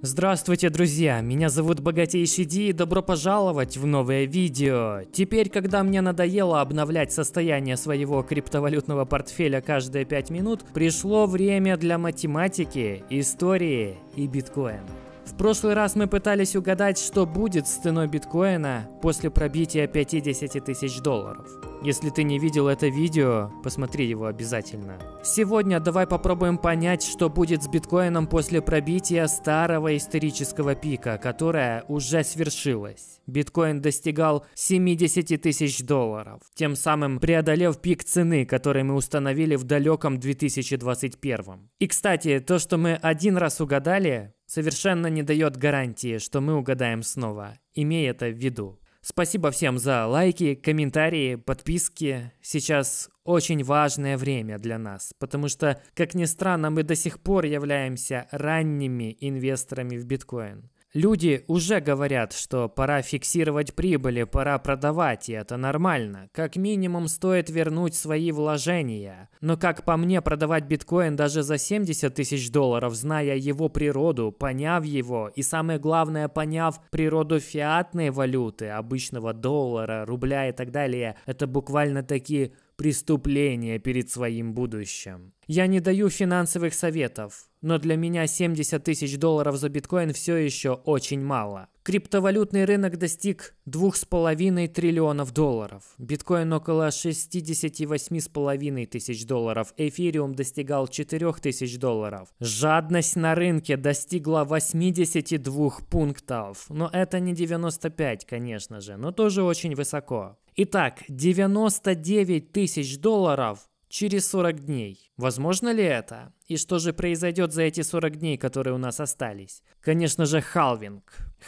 Здравствуйте, друзья! Меня зовут Богатейший Ди и добро пожаловать в новое видео! Теперь, когда мне надоело обновлять состояние своего криптовалютного портфеля каждые 5 минут, пришло время для математики, истории и биткоина. В прошлый раз мы пытались угадать, что будет с ценой биткоина после пробития 50 тысяч долларов. Если ты не видел это видео, посмотри его обязательно. Сегодня давай попробуем понять, что будет с биткоином после пробития старого исторического пика, которое уже свершилось. Биткоин достигал 70 тысяч долларов, тем самым преодолев пик цены, который мы установили в далеком 2021. И, кстати, то, что мы один раз угадали, совершенно не дает гарантии, что мы угадаем снова, имея это в виду. Спасибо всем за лайки, комментарии, подписки. Сейчас очень важное время для нас, потому что, как ни странно, мы до сих пор являемся ранними инвесторами в биткоин. Люди уже говорят, что пора фиксировать прибыли, пора продавать, и это нормально. Как минимум стоит вернуть свои вложения. Но как по мне, продавать биткоин даже за 70 тысяч долларов, зная его природу, поняв его, и самое главное, поняв природу фиатной валюты, обычного доллара, рубля и так далее, это буквально такие преступления перед своим будущим. Я не даю финансовых советов но для меня 70 тысяч долларов за биткоин все еще очень мало. Криптовалютный рынок достиг 2,5 триллионов долларов. Биткоин около 68,5 тысяч долларов. Эфириум достигал 4 тысяч долларов. Жадность на рынке достигла 82 пунктов. Но это не 95, конечно же, но тоже очень высоко. Итак, 99 тысяч долларов через 40 дней. Возможно ли это? И что же произойдет за эти 40 дней, которые у нас остались? Конечно же, халвинг.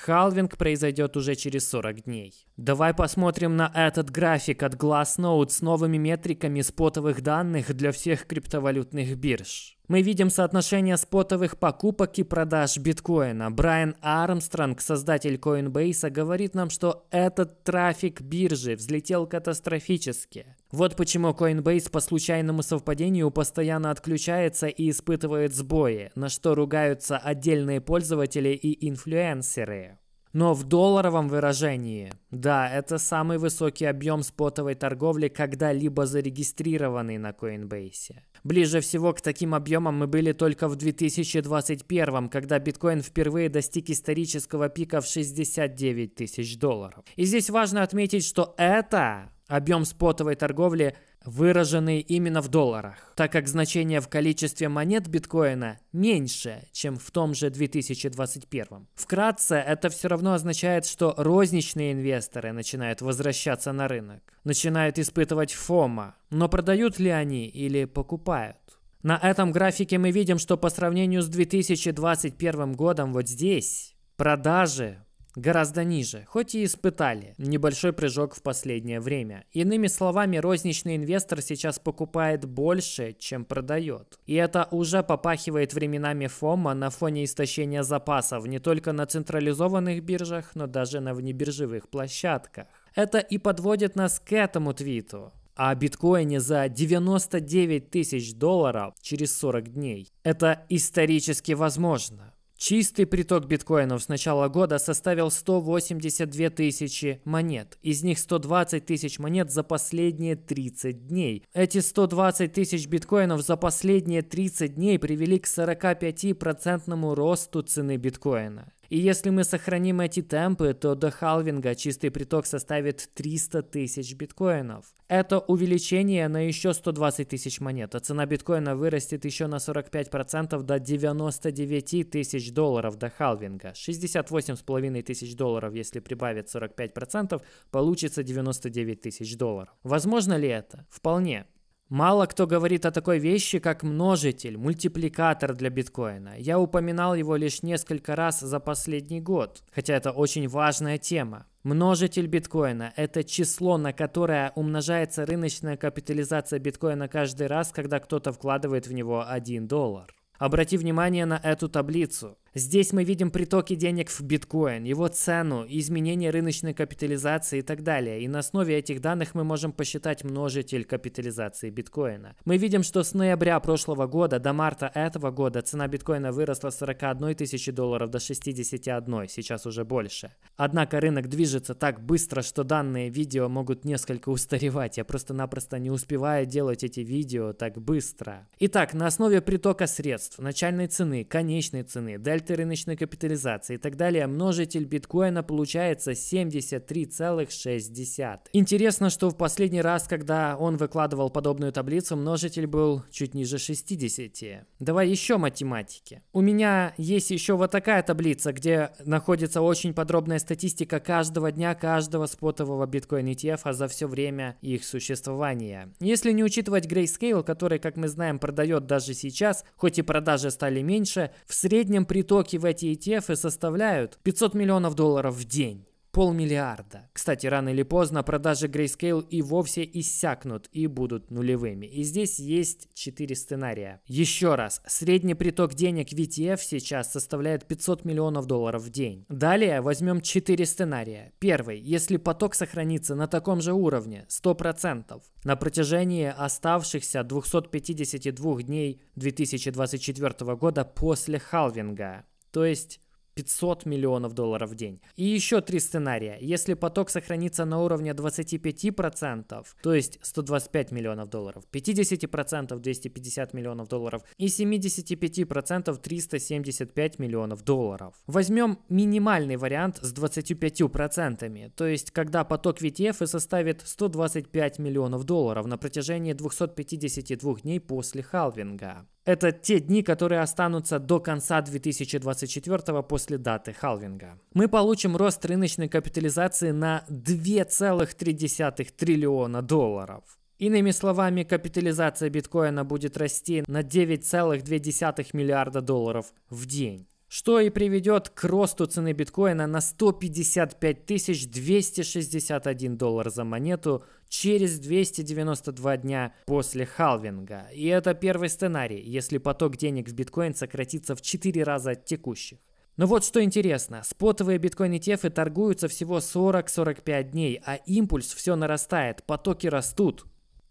Халвинг произойдет уже через 40 дней. Давай посмотрим на этот график от Glassnode с новыми метриками спотовых данных для всех криптовалютных бирж. Мы видим соотношение спотовых покупок и продаж биткоина. Брайан Армстронг, создатель Coinbase, говорит нам, что этот трафик биржи взлетел катастрофически. Вот почему Coinbase по случайному совпадению постоянно отключается и испытывает сбои, на что ругаются отдельные пользователи и инфлюенсеры. Но в долларовом выражении, да, это самый высокий объем спотовой торговли, когда-либо зарегистрированный на Coinbase. Ближе всего к таким объемам мы были только в 2021, когда биткоин впервые достиг исторического пика в 69 тысяч долларов. И здесь важно отметить, что это Объем спотовой торговли выраженный именно в долларах, так как значение в количестве монет биткоина меньше, чем в том же 2021. Вкратце, это все равно означает, что розничные инвесторы начинают возвращаться на рынок, начинают испытывать фома, но продают ли они или покупают? На этом графике мы видим, что по сравнению с 2021 годом вот здесь продажи гораздо ниже, хоть и испытали небольшой прыжок в последнее время. Иными словами, розничный инвестор сейчас покупает больше, чем продает. И это уже попахивает временами ФОМа на фоне истощения запасов не только на централизованных биржах, но даже на внебиржевых площадках. Это и подводит нас к этому твиту о биткоине за 99 тысяч долларов через 40 дней. Это исторически возможно. Чистый приток биткоинов с начала года составил 182 тысячи монет. Из них 120 тысяч монет за последние 30 дней. Эти 120 тысяч биткоинов за последние 30 дней привели к 45% росту цены биткоина. И если мы сохраним эти темпы, то до халвинга чистый приток составит 300 тысяч биткоинов. Это увеличение на еще 120 тысяч монет, а цена биткоина вырастет еще на 45% до 99 тысяч долларов до халвинга. с половиной тысяч долларов, если прибавить 45%, получится 99 тысяч долларов. Возможно ли это? Вполне. Мало кто говорит о такой вещи, как множитель, мультипликатор для биткоина. Я упоминал его лишь несколько раз за последний год, хотя это очень важная тема. Множитель биткоина – это число, на которое умножается рыночная капитализация биткоина каждый раз, когда кто-то вкладывает в него 1 доллар. Обрати внимание на эту таблицу. Здесь мы видим притоки денег в биткоин, его цену, изменение рыночной капитализации и так далее. И на основе этих данных мы можем посчитать множитель капитализации биткоина. Мы видим, что с ноября прошлого года до марта этого года цена биткоина выросла с 41 тысячи долларов до 61, сейчас уже больше. Однако рынок движется так быстро, что данные видео могут несколько устаревать. Я просто-напросто не успеваю делать эти видео так быстро. Итак, на основе притока средств, начальной цены, конечной цены, дельта альты рыночной капитализации и так далее, множитель биткоина получается 73,6. Интересно, что в последний раз, когда он выкладывал подобную таблицу, множитель был чуть ниже 60. Давай еще математики. У меня есть еще вот такая таблица, где находится очень подробная статистика каждого дня каждого спотового биткоин ETF а за все время их существования. Если не учитывать Grayscale, который, как мы знаем, продает даже сейчас, хоть и продажи стали меньше, в среднем при Токи в эти ETF составляют 500 миллионов долларов в день. Полмиллиарда. Кстати, рано или поздно продажи Grayscale и вовсе иссякнут и будут нулевыми. И здесь есть четыре сценария. Еще раз, средний приток денег в ETF сейчас составляет 500 миллионов долларов в день. Далее возьмем четыре сценария. Первый, если поток сохранится на таком же уровне, 100%, на протяжении оставшихся 252 дней 2024 года после халвинга, то есть 500 миллионов долларов в день. И еще три сценария. Если поток сохранится на уровне 25%, то есть 125 миллионов долларов, 50% 250 миллионов долларов и 75% 375 миллионов долларов. Возьмем минимальный вариант с 25%, то есть когда поток VTF и составит 125 миллионов долларов на протяжении 252 дней после халвинга. Это те дни, которые останутся до конца 2024 после даты халвинга. Мы получим рост рыночной капитализации на 2,3 триллиона долларов. Иными словами, капитализация биткоина будет расти на 9,2 миллиарда долларов в день что и приведет к росту цены биткоина на 155 261 доллар за монету через 292 дня после халвинга. И это первый сценарий, если поток денег в биткоин сократится в 4 раза от текущих. Но вот что интересно, спотовые биткоин ETF торгуются всего 40-45 дней, а импульс все нарастает, потоки растут.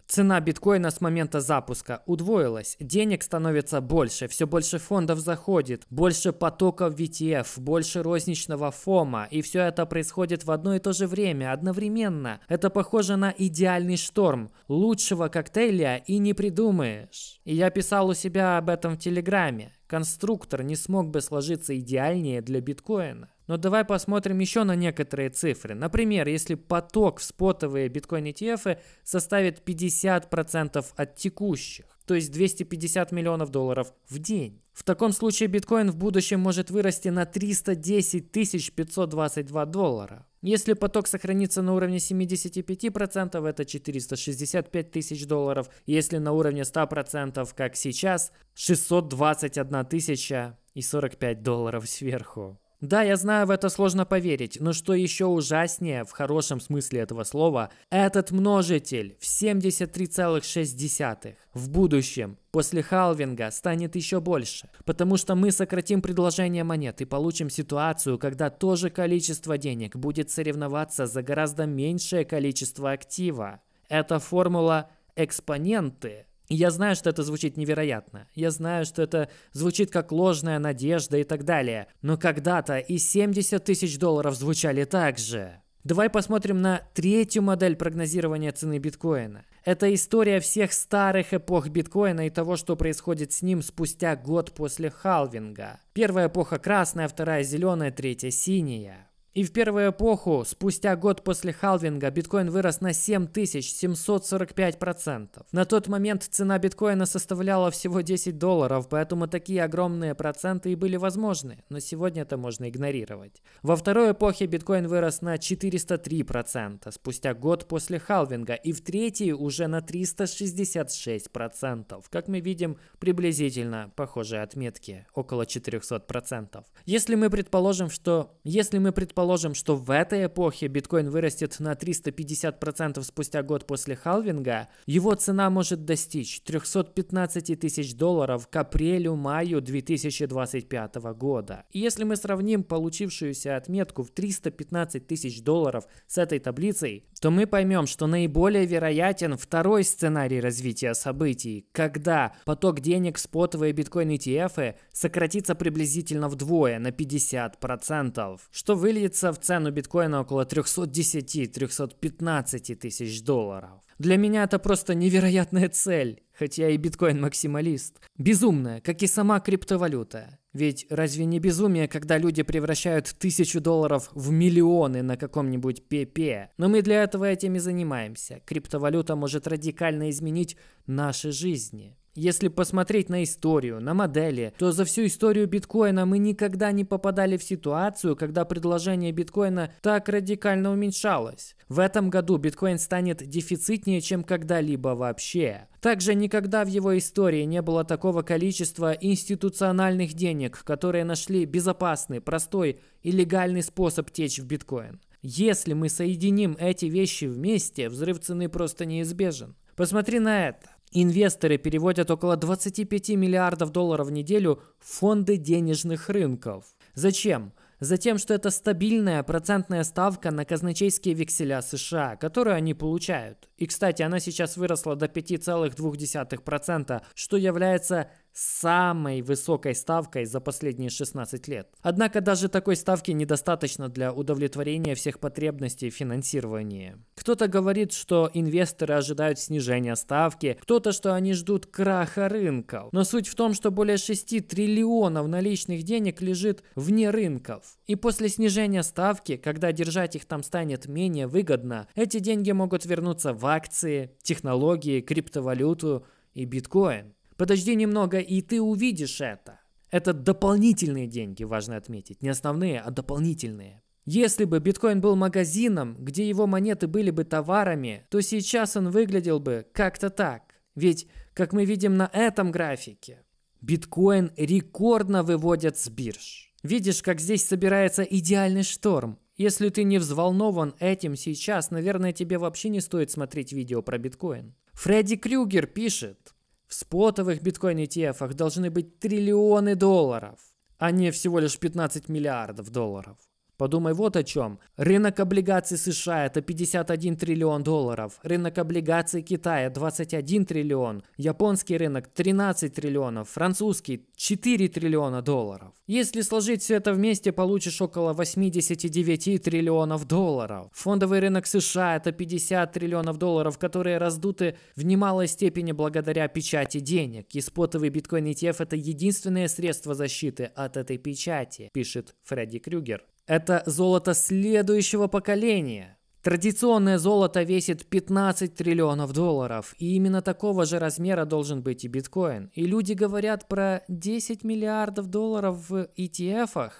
Цена биткоина с момента запуска удвоилась, денег становится больше, все больше фондов заходит, больше потоков VTF, больше розничного фома, и все это происходит в одно и то же время, одновременно. Это похоже на идеальный шторм. Лучшего коктейля и не придумаешь. И я писал у себя об этом в Телеграме. Конструктор не смог бы сложиться идеальнее для биткоина. Но давай посмотрим еще на некоторые цифры. Например, если поток в спотовые биткоин ETF составит 50% от текущих, то есть 250 миллионов долларов в день. В таком случае биткоин в будущем может вырасти на 310 522 доллара. Если поток сохранится на уровне 75%, это 465 тысяч долларов. Если на уровне 100%, как сейчас, 621 тысяча и 45 долларов сверху. Да, я знаю, в это сложно поверить, но что еще ужаснее, в хорошем смысле этого слова, этот множитель в 73,6 в будущем после халвинга станет еще больше, потому что мы сократим предложение монет и получим ситуацию, когда то же количество денег будет соревноваться за гораздо меньшее количество актива. Это формула экспоненты – я знаю, что это звучит невероятно. Я знаю, что это звучит как ложная надежда и так далее. Но когда-то и 70 тысяч долларов звучали так же. Давай посмотрим на третью модель прогнозирования цены биткоина. Это история всех старых эпох биткоина и того, что происходит с ним спустя год после халвинга. Первая эпоха красная, вторая зеленая, третья синяя. И в первую эпоху, спустя год после халвинга, биткоин вырос на 7745%. На тот момент цена биткоина составляла всего 10 долларов, поэтому такие огромные проценты и были возможны, но сегодня это можно игнорировать. Во второй эпохе биткоин вырос на 403% спустя год после халвинга, и в третьей уже на 366%. Как мы видим, приблизительно похожие отметки, около 400%. Если мы предположим, что... Если мы предположим, предположим, что в этой эпохе биткоин вырастет на 350% спустя год после халвинга, его цена может достичь 315 тысяч долларов к апрелю-маю 2025 года. И если мы сравним получившуюся отметку в 315 тысяч долларов с этой таблицей, то мы поймем, что наиболее вероятен второй сценарий развития событий, когда поток денег в спотовые биткоин ETF сократится приблизительно вдвое, на 50%, что выглядит выльется в цену биткоина около 310-315 тысяч долларов. Для меня это просто невероятная цель, хотя и биткоин максималист. Безумная, как и сама криптовалюта. Ведь разве не безумие, когда люди превращают тысячу долларов в миллионы на каком-нибудь пепе? Но мы для этого этим и занимаемся. Криптовалюта может радикально изменить наши жизни. Если посмотреть на историю, на модели, то за всю историю биткоина мы никогда не попадали в ситуацию, когда предложение биткоина так радикально уменьшалось. В этом году биткоин станет дефицитнее, чем когда-либо вообще. Также никогда в его истории не было такого количества институциональных денег, которые нашли безопасный, простой и легальный способ течь в биткоин. Если мы соединим эти вещи вместе, взрыв цены просто неизбежен. Посмотри на это. Инвесторы переводят около 25 миллиардов долларов в неделю в фонды денежных рынков. Зачем? Затем, что это стабильная процентная ставка на казначейские векселя США, которые они получают. И, кстати, она сейчас выросла до 5,2%, что является самой высокой ставкой за последние 16 лет. Однако даже такой ставки недостаточно для удовлетворения всех потребностей финансирования. Кто-то говорит, что инвесторы ожидают снижения ставки, кто-то, что они ждут краха рынков. Но суть в том, что более 6 триллионов наличных денег лежит вне рынков. И после снижения ставки, когда держать их там станет менее выгодно, эти деньги могут вернуться в акции, технологии, криптовалюту и биткоин. Подожди немного, и ты увидишь это. Это дополнительные деньги, важно отметить. Не основные, а дополнительные. Если бы биткоин был магазином, где его монеты были бы товарами, то сейчас он выглядел бы как-то так. Ведь, как мы видим на этом графике, биткоин рекордно выводят с бирж. Видишь, как здесь собирается идеальный шторм. Если ты не взволнован этим сейчас, наверное, тебе вообще не стоит смотреть видео про биткоин. Фредди Крюгер пишет, в спотовых биткоин-ETF должны быть триллионы долларов, а не всего лишь 15 миллиардов долларов. Подумай вот о чем. Рынок облигаций США это 51 триллион долларов. Рынок облигаций Китая 21 триллион. Японский рынок 13 триллионов. Французский 4 триллиона долларов. Если сложить все это вместе, получишь около 89 триллионов долларов. Фондовый рынок США это 50 триллионов долларов, которые раздуты в немалой степени благодаря печати денег. И спотовый биткоин ETF это единственное средство защиты от этой печати, пишет Фредди Крюгер. Это золото следующего поколения. Традиционное золото весит 15 триллионов долларов, и именно такого же размера должен быть и биткоин. И люди говорят про 10 миллиардов долларов в ETF-ах.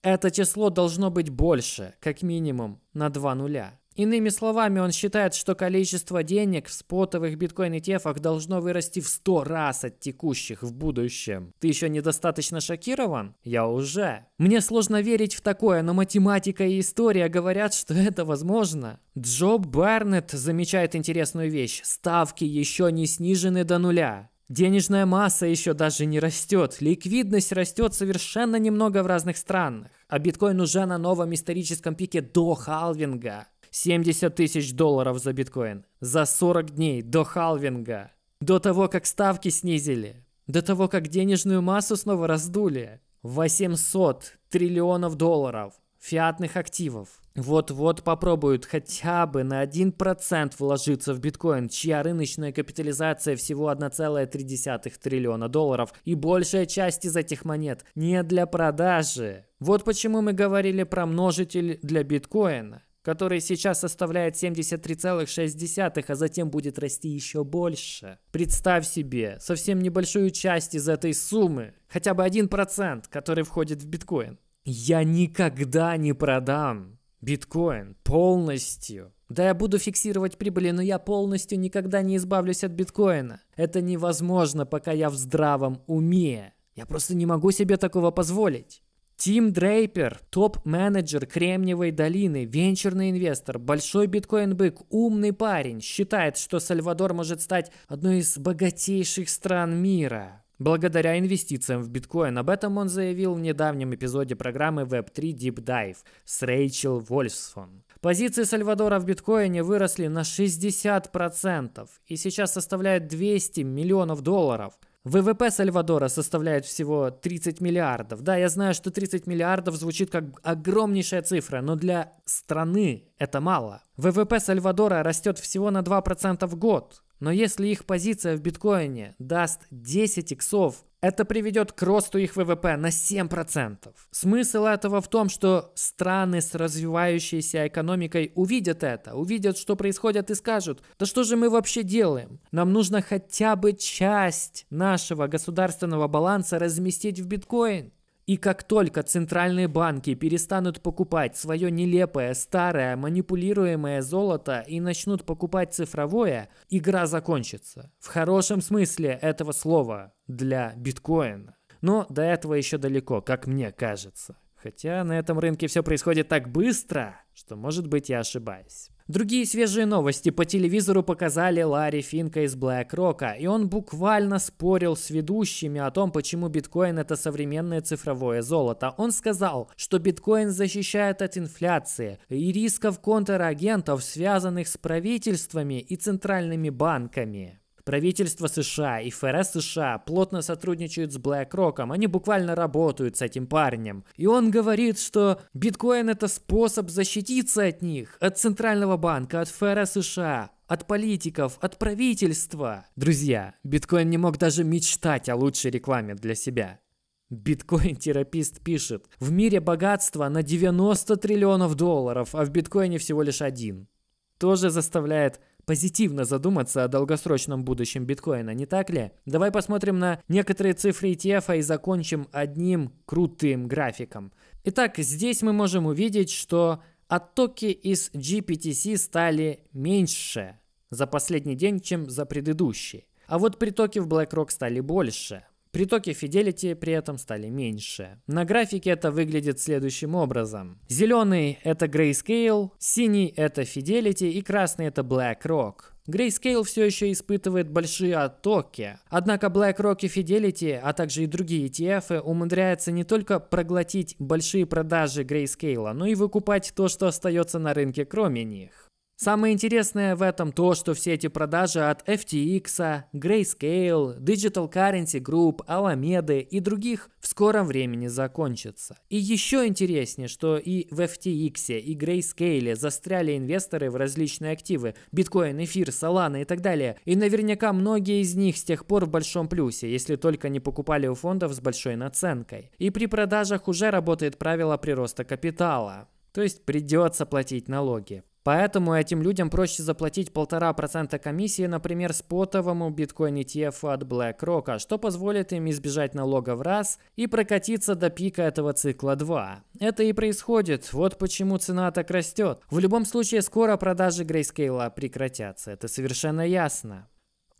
Это число должно быть больше, как минимум, на два нуля. Иными словами, он считает, что количество денег в спотовых биткоин-ETF должно вырасти в 100 раз от текущих в будущем. Ты еще недостаточно шокирован? Я уже. Мне сложно верить в такое, но математика и история говорят, что это возможно. Джо Барнетт замечает интересную вещь. Ставки еще не снижены до нуля. Денежная масса еще даже не растет, ликвидность растет совершенно немного в разных странах, а биткоин уже на новом историческом пике до халвинга. 70 тысяч долларов за биткоин. За 40 дней до халвинга. До того, как ставки снизили. До того, как денежную массу снова раздули. 800 триллионов долларов фиатных активов. Вот-вот попробуют хотя бы на 1% вложиться в биткоин, чья рыночная капитализация всего 1,3 триллиона долларов, и большая часть из этих монет не для продажи. Вот почему мы говорили про множитель для биткоина который сейчас составляет 73,6, а затем будет расти еще больше. Представь себе, совсем небольшую часть из этой суммы, хотя бы 1%, который входит в биткоин. Я никогда не продам биткоин полностью. Да, я буду фиксировать прибыли, но я полностью никогда не избавлюсь от биткоина. Это невозможно, пока я в здравом уме. Я просто не могу себе такого позволить. Тим Дрейпер, топ-менеджер Кремниевой долины, венчурный инвестор, большой биткоин-бык, умный парень, считает, что Сальвадор может стать одной из богатейших стран мира. Благодаря инвестициям в биткоин об этом он заявил в недавнем эпизоде программы Web3 Deep Dive с Рэйчел Вольфсон. Позиции Сальвадора в биткоине выросли на 60% и сейчас составляют 200 миллионов долларов – ВВП Сальвадора составляет всего 30 миллиардов. Да, я знаю, что 30 миллиардов звучит как огромнейшая цифра, но для страны это мало. ВВП Сальвадора растет всего на 2% в год. Но если их позиция в биткоине даст 10 иксов, это приведет к росту их ВВП на 7%. Смысл этого в том, что страны с развивающейся экономикой увидят это, увидят, что происходит и скажут, да что же мы вообще делаем? Нам нужно хотя бы часть нашего государственного баланса разместить в биткоин. И как только центральные банки перестанут покупать свое нелепое, старое, манипулируемое золото и начнут покупать цифровое, игра закончится. В хорошем смысле этого слова для биткоина. Но до этого еще далеко, как мне кажется. Хотя на этом рынке все происходит так быстро, что, может быть, я ошибаюсь. Другие свежие новости по телевизору показали Ларри Финка из BlackRock, и он буквально спорил с ведущими о том, почему биткоин это современное цифровое золото. Он сказал, что биткоин защищает от инфляции и рисков контрагентов, связанных с правительствами и центральными банками. Правительство США и ФРС США плотно сотрудничают с BlackRock. Они буквально работают с этим парнем. И он говорит, что биткоин это способ защититься от них, от Центрального банка, от ФРС США от политиков, от правительства. Друзья, биткоин не мог даже мечтать о лучшей рекламе для себя. Биткоин-терапист пишет, в мире богатство на 90 триллионов долларов, а в биткоине всего лишь один. Тоже заставляет позитивно задуматься о долгосрочном будущем биткоина, не так ли? Давай посмотрим на некоторые цифры ETF и закончим одним крутым графиком. Итак, здесь мы можем увидеть, что оттоки из GPTC стали меньше за последний день, чем за предыдущий. А вот притоки в BlackRock стали больше. Притоки Fidelity при этом стали меньше. На графике это выглядит следующим образом. Зеленый — это Grayscale, синий — это Fidelity и красный — это BlackRock. Grayscale все еще испытывает большие оттоки. Однако BlackRock и Fidelity, а также и другие ETF умудряются не только проглотить большие продажи Grayscale, но и выкупать то, что остается на рынке кроме них. Самое интересное в этом то, что все эти продажи от FTX, Grayscale, Digital Currency Group, Alameda и других в скором времени закончатся. И еще интереснее, что и в FTX, и Grayscale застряли инвесторы в различные активы – биткоин, эфир, Solana и так далее. И наверняка многие из них с тех пор в большом плюсе, если только не покупали у фондов с большой наценкой. И при продажах уже работает правило прироста капитала. То есть придется платить налоги. Поэтому этим людям проще заплатить 1,5% комиссии, например, спотовому биткоин ETF от BlackRock, а что позволит им избежать налога в раз и прокатиться до пика этого цикла 2. Это и происходит, вот почему цена так растет. В любом случае, скоро продажи Grayscale прекратятся, это совершенно ясно.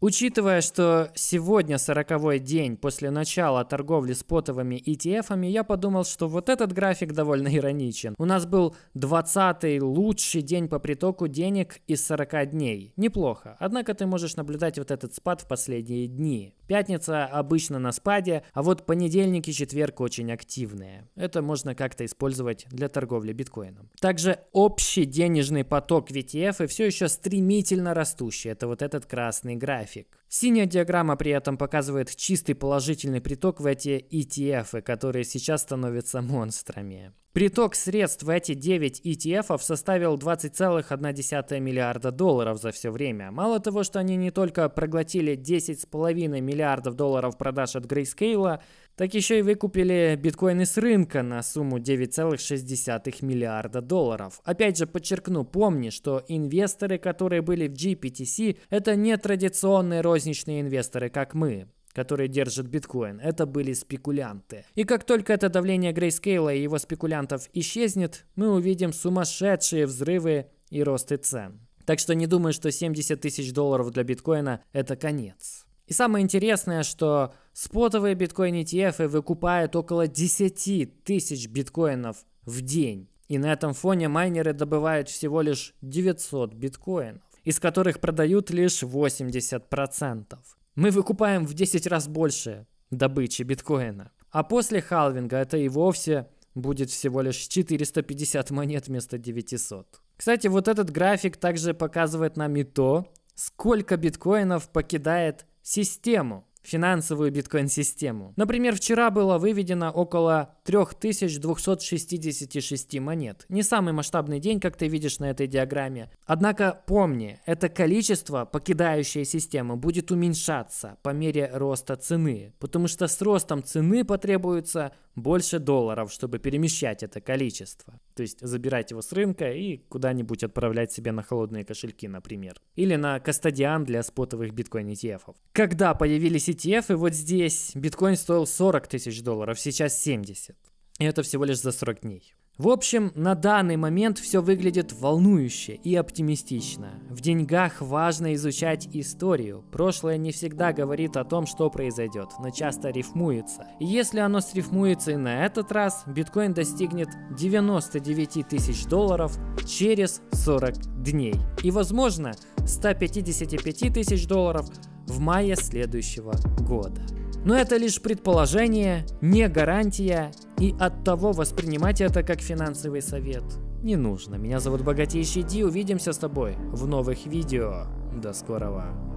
Учитывая, что сегодня сороковой день после начала торговли спотовыми ETF, я подумал, что вот этот график довольно ироничен. У нас был 20 лучший день по притоку денег из 40 дней. Неплохо. Однако ты можешь наблюдать вот этот спад в последние дни. Пятница обычно на спаде, а вот понедельник и четверг очень активные. Это можно как-то использовать для торговли биткоином. Также общий денежный поток VTF и все еще стремительно растущий. Это вот этот красный график. Синяя диаграмма при этом показывает чистый положительный приток в эти ETF, которые сейчас становятся монстрами. Приток средств в эти 9 ETF составил 20,1 миллиарда долларов за все время. Мало того, что они не только проглотили 10,5 миллиардов долларов продаж от Grayscale, так еще и выкупили биткоины с рынка на сумму 9,6 миллиарда долларов. Опять же подчеркну, помни, что инвесторы, которые были в GPTC, это не традиционные розничные инвесторы, как мы которые держат биткоин. Это были спекулянты. И как только это давление Грейскейла и его спекулянтов исчезнет, мы увидим сумасшедшие взрывы и росты цен. Так что не думаю, что 70 тысяч долларов для биткоина – это конец. И самое интересное, что спотовые биткоин ETF выкупают около 10 тысяч биткоинов в день. И на этом фоне майнеры добывают всего лишь 900 биткоинов, из которых продают лишь 80%. Мы выкупаем в 10 раз больше добычи биткоина. А после халвинга это и вовсе будет всего лишь 450 монет вместо 900. Кстати, вот этот график также показывает нам и то, сколько биткоинов покидает систему, финансовую биткоин-систему. Например, вчера было выведено около 3266 монет. Не самый масштабный день, как ты видишь на этой диаграмме. Однако помни, это количество, покидающее систему, будет уменьшаться по мере роста цены, потому что с ростом цены потребуется больше долларов, чтобы перемещать это количество. То есть забирать его с рынка и куда-нибудь отправлять себе на холодные кошельки, например. Или на кастодиан для спотовых биткоин ETF. Когда появились ETF, и вот здесь биткоин стоил 40 тысяч долларов, сейчас 70. И это всего лишь за 40 дней. В общем, на данный момент все выглядит волнующе и оптимистично. В деньгах важно изучать историю. Прошлое не всегда говорит о том, что произойдет, но часто рифмуется. И если оно срифмуется и на этот раз, биткоин достигнет 99 тысяч долларов через 40 дней. И возможно 155 тысяч долларов в мае следующего года. Но это лишь предположение, не гарантия, и от того воспринимать это как финансовый совет не нужно. Меня зовут Богатейший Ди, увидимся с тобой в новых видео. До скорого.